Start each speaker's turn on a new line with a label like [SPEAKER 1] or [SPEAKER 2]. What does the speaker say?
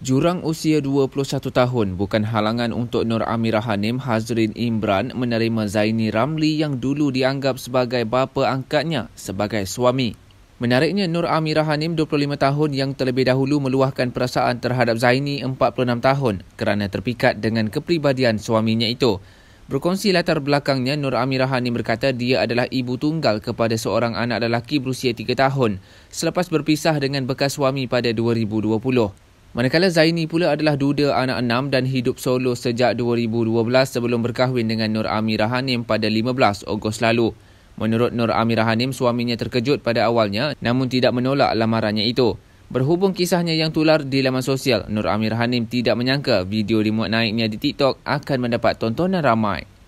[SPEAKER 1] Jurang usia 21 tahun bukan halangan untuk Nur Amirah Hanim Hazrin Imran menerima Zaini Ramli yang dulu dianggap sebagai bapa angkatnya sebagai suami. Menariknya Nur Amirah Hanim 25 tahun yang terlebih dahulu meluahkan perasaan terhadap Zaini 46 tahun kerana terpikat dengan kepribadian suaminya itu. Berkongsi latar belakangnya, Nur Amirah Hanim berkata dia adalah ibu tunggal kepada seorang anak lelaki berusia 3 tahun selepas berpisah dengan bekas suami pada 2020. Manakala Zaini pula adalah duda anak enam dan hidup solo sejak 2012 sebelum berkahwin dengan Nur Amirah Hanim pada 15 Ogos lalu. Menurut Nur Amirah Hanim, suaminya terkejut pada awalnya namun tidak menolak lamarannya itu. Berhubung kisahnya yang tular di laman sosial, Nur Amirah Hanim tidak menyangka video dimuat naiknya di TikTok akan mendapat tontonan ramai.